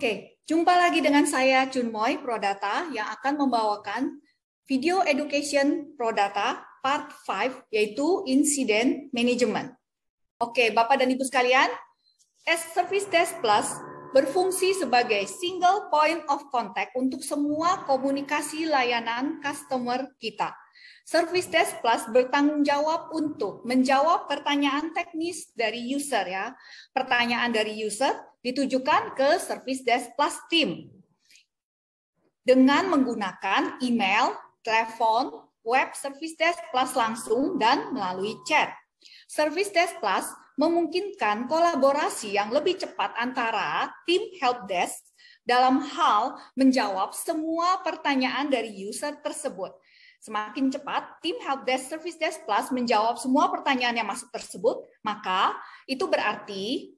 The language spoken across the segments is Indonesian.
Oke, jumpa lagi dengan saya Moy Prodata yang akan membawakan Video Education Prodata Part 5 yaitu Incident Management. Oke, Bapak dan Ibu sekalian, S Service Desk Plus berfungsi sebagai single point of contact untuk semua komunikasi layanan customer kita Service Desk Plus bertanggung jawab untuk menjawab pertanyaan teknis dari user ya. Pertanyaan dari user ditujukan ke Service Desk Plus Team dengan menggunakan email, telepon, web Service Desk Plus langsung dan melalui chat. Service Desk Plus memungkinkan kolaborasi yang lebih cepat antara tim help desk dalam hal menjawab semua pertanyaan dari user tersebut Semakin cepat, tim help desk, Service Desk Plus menjawab semua pertanyaan yang masuk tersebut, maka itu berarti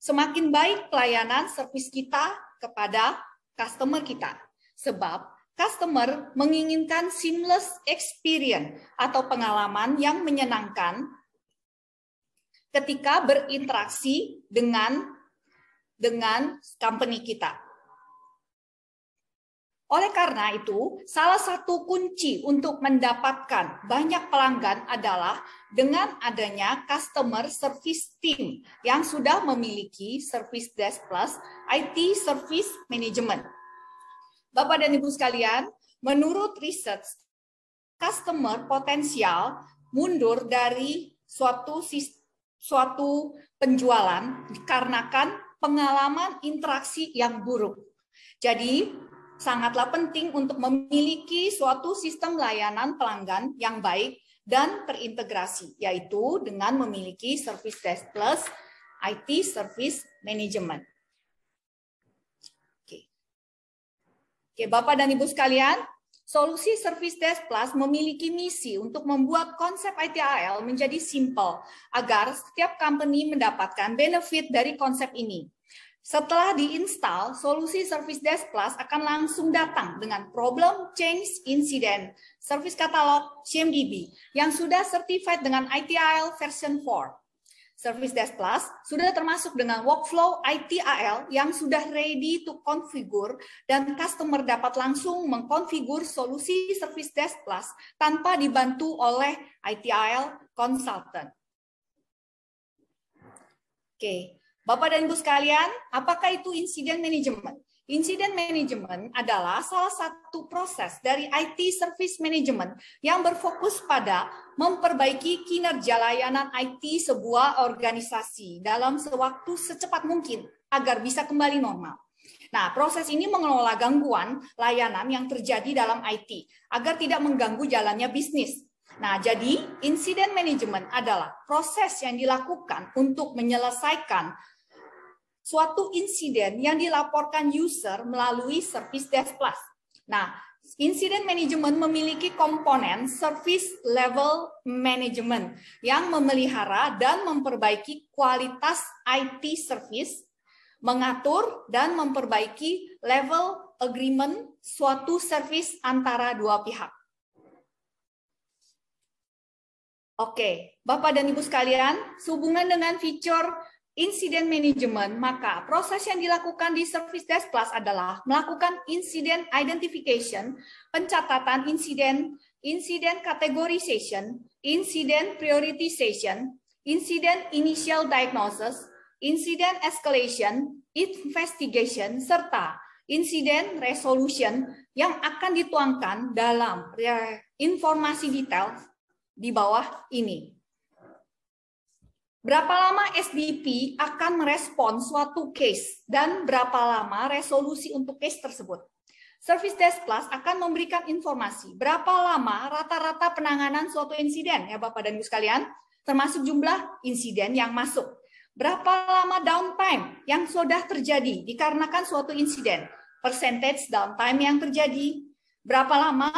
semakin baik pelayanan service kita kepada customer kita. Sebab customer menginginkan seamless experience atau pengalaman yang menyenangkan ketika berinteraksi dengan dengan company kita. Oleh karena itu, salah satu kunci untuk mendapatkan banyak pelanggan adalah dengan adanya customer service team yang sudah memiliki service desk plus IT service management. Bapak dan Ibu sekalian, menurut riset customer potensial mundur dari suatu suatu penjualan dikarenakan pengalaman interaksi yang buruk. Jadi, sangatlah penting untuk memiliki suatu sistem layanan pelanggan yang baik dan terintegrasi, yaitu dengan memiliki Service Desk Plus IT Service Management. Oke, Oke Bapak dan Ibu sekalian, Solusi Service Desk Plus memiliki misi untuk membuat konsep ITAL menjadi simple agar setiap company mendapatkan benefit dari konsep ini. Setelah diinstal, solusi Service Desk Plus akan langsung datang dengan problem change incident, service catalog CMDB yang sudah certified dengan ITIL version 4. Service Desk Plus sudah termasuk dengan workflow ITIL yang sudah ready to configure dan customer dapat langsung mengkonfigur solusi Service Desk Plus tanpa dibantu oleh ITIL consultant. Oke, okay. Bapak dan Ibu sekalian, apakah itu insiden management? Incident management adalah salah satu proses dari IT service management yang berfokus pada memperbaiki kinerja layanan IT sebuah organisasi dalam sewaktu secepat mungkin agar bisa kembali normal. Nah, proses ini mengelola gangguan layanan yang terjadi dalam IT agar tidak mengganggu jalannya bisnis. Nah, jadi incident management adalah proses yang dilakukan untuk menyelesaikan suatu insiden yang dilaporkan user melalui Service Desk Plus. Nah, Incident Management memiliki komponen Service Level Management yang memelihara dan memperbaiki kualitas IT service, mengatur dan memperbaiki level agreement suatu service antara dua pihak. Oke, Bapak dan Ibu sekalian, sehubungan dengan fitur insiden management maka proses yang dilakukan di Service Desk Plus adalah melakukan incident identification, pencatatan insiden, incident categorization, incident prioritization, incident initial diagnosis, incident escalation, investigation, serta incident resolution yang akan dituangkan dalam eh, informasi detail di bawah ini berapa lama SDP akan merespon suatu case dan berapa lama resolusi untuk case tersebut. Service Desk Plus akan memberikan informasi berapa lama rata-rata penanganan suatu insiden ya Bapak dan Ibu sekalian, termasuk jumlah insiden yang masuk. Berapa lama downtime yang sudah terjadi dikarenakan suatu insiden, percentage downtime yang terjadi, berapa lama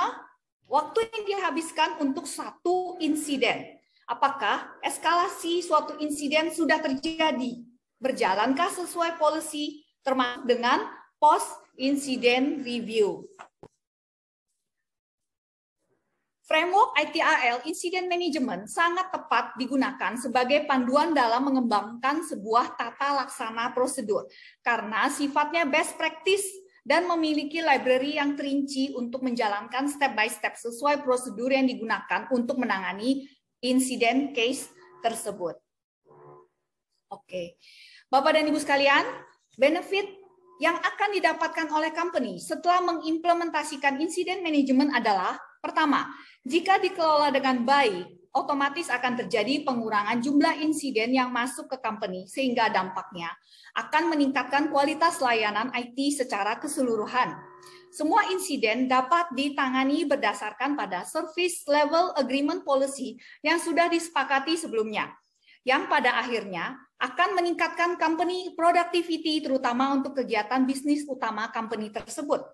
waktu yang dihabiskan untuk satu insiden. Apakah eskalasi suatu insiden sudah terjadi? Berjalankah sesuai polisi termasuk dengan post incident review? Framework ITRL Incident Management sangat tepat digunakan sebagai panduan dalam mengembangkan sebuah tata laksana prosedur karena sifatnya best practice dan memiliki library yang terinci untuk menjalankan step by step sesuai prosedur yang digunakan untuk menangani insiden case tersebut. Oke. Okay. Bapak dan Ibu sekalian, benefit yang akan didapatkan oleh company setelah mengimplementasikan insiden manajemen adalah pertama, jika dikelola dengan baik, otomatis akan terjadi pengurangan jumlah insiden yang masuk ke company sehingga dampaknya akan meningkatkan kualitas layanan IT secara keseluruhan. Semua insiden dapat ditangani berdasarkan pada Service Level Agreement Policy yang sudah disepakati sebelumnya, yang pada akhirnya akan meningkatkan company productivity terutama untuk kegiatan bisnis utama company tersebut.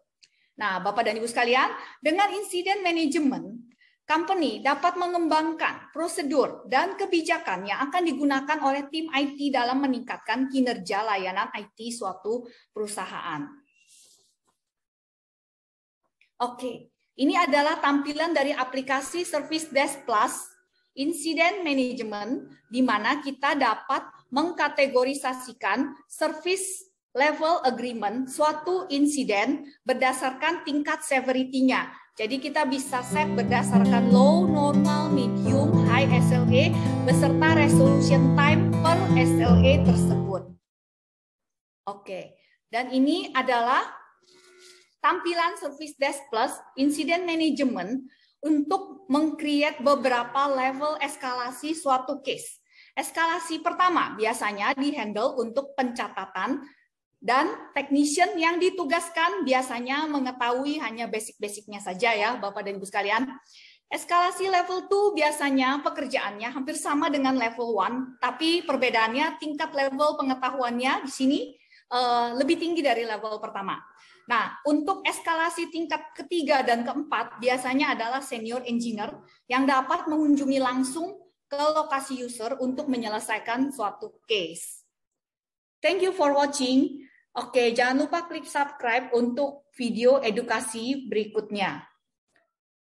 Nah, Bapak dan Ibu sekalian, dengan insiden manajemen, company dapat mengembangkan prosedur dan kebijakan yang akan digunakan oleh tim IT dalam meningkatkan kinerja layanan IT suatu perusahaan. Oke, ini adalah tampilan dari aplikasi Service Desk Plus Incident Management di mana kita dapat mengkategorisasikan service level agreement suatu insiden berdasarkan tingkat severity-nya jadi kita bisa set berdasarkan low, normal, medium, high SLA e beserta resolution time per SLA e tersebut. Oke, dan ini adalah tampilan Service Desk Plus Incident Management untuk mengcreate beberapa level eskalasi suatu case. Eskalasi pertama biasanya dihandle untuk pencatatan dan technician yang ditugaskan biasanya mengetahui hanya basic-basicnya saja ya Bapak dan Ibu sekalian. Eskalasi level 2 biasanya pekerjaannya hampir sama dengan level 1, tapi perbedaannya tingkat level pengetahuannya di sini eh, lebih tinggi dari level pertama. Nah, untuk eskalasi tingkat ketiga dan keempat biasanya adalah senior engineer yang dapat mengunjungi langsung ke lokasi user untuk menyelesaikan suatu case. Thank you for watching. Oke, jangan lupa klik subscribe untuk video edukasi berikutnya.